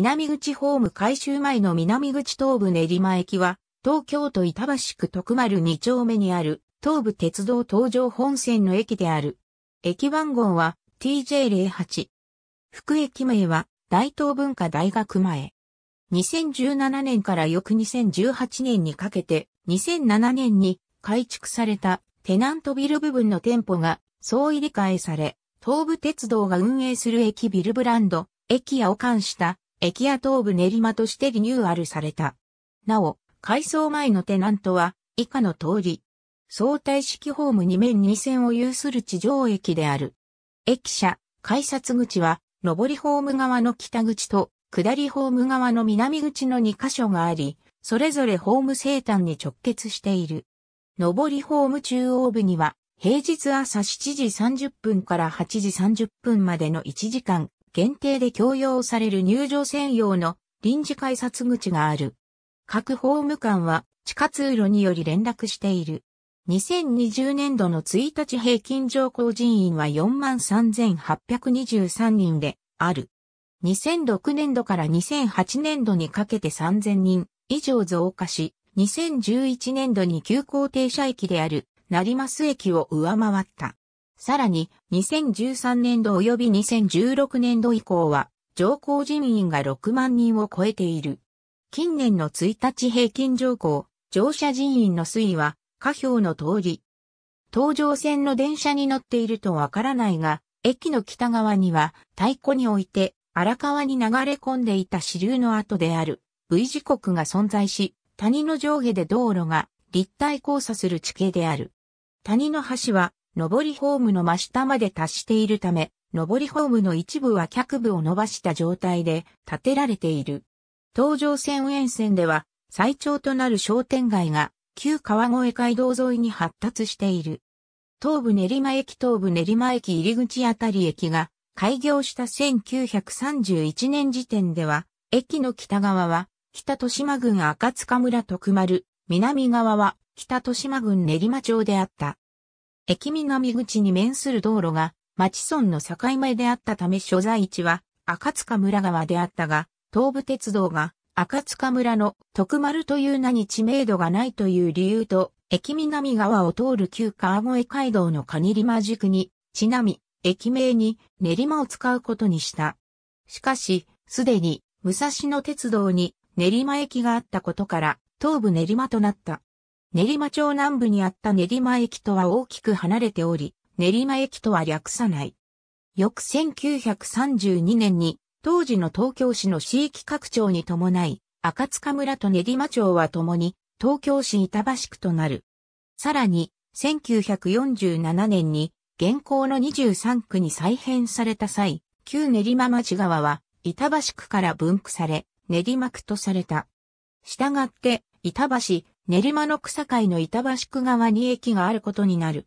南口ホーム改修前の南口東部練馬駅は、東京都板橋区徳丸2丁目にある、東武鉄道東上本線の駅である。駅番号は TJ08。副駅名は、大東文化大学前。2017年から翌2018年にかけて、2007年に改築されたテナントビル部分の店舗が総入れ替えされ、東武鉄道が運営する駅ビルブランド、駅屋を冠した駅屋東部練馬としてリニューアルされた。なお、改装前のテナントは以下の通り、相対式ホーム2面2線を有する地上駅である。駅舎、改札口は、上りホーム側の北口と、下りホーム側の南口の2カ所があり、それぞれホーム生誕に直結している。上りホーム中央部には、平日朝7時30分から8時30分までの1時間、限定で供用される入場専用の臨時改札口がある。各法務官は地下通路により連絡している。2020年度の1日平均乗降人員は43,823人である。2006年度から2008年度にかけて3000人以上増加し、2011年度に急行停車駅である成増駅を上回った。さらに、2013年度及び2016年度以降は、上降人員が6万人を超えている。近年の1日平均上降、乗車人員の推移は、下表の通り。東上線の電車に乗っているとわからないが、駅の北側には、太鼓において、荒川に流れ込んでいた支流の跡である V 字国が存在し、谷の上下で道路が立体交差する地形である。谷の橋は上りホームの真下まで達しているため、上りホームの一部は脚部を伸ばした状態で建てられている。東上線沿線では最長となる商店街が旧川越街道沿いに発達している。東武練馬駅東武練馬駅入口あたり駅が開業した1931年時点では、駅の北側は北豊島郡赤塚村徳丸、南側は北豊島郡練馬町であった。駅南口に面する道路が町村の境目であったため所在地は赤塚村川であったが、東武鉄道が赤塚村の徳丸という名に知名度がないという理由と、駅南側を通る旧川越街道のカニリマ軸に、ちなみ、駅名に練馬を使うことにした。しかし、すでに武蔵野鉄道に練馬駅があったことから、東武練馬となった。練馬町南部にあった練馬駅とは大きく離れており、練馬駅とは略さない。翌1932年に、当時の東京市の市域拡張に伴い、赤塚村と練馬町は共に、東京市板橋区となる。さらに、1947年に、現行の23区に再編された際、旧練馬町側は、板橋区から分区され、練馬区とされた。したがって、板橋、練馬の草会の板橋区側に駅があることになる。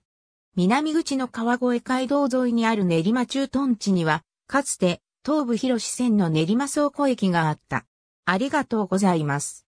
南口の川越街道沿いにある練馬駐屯地には、かつて東武広線の練馬倉庫駅があった。ありがとうございます。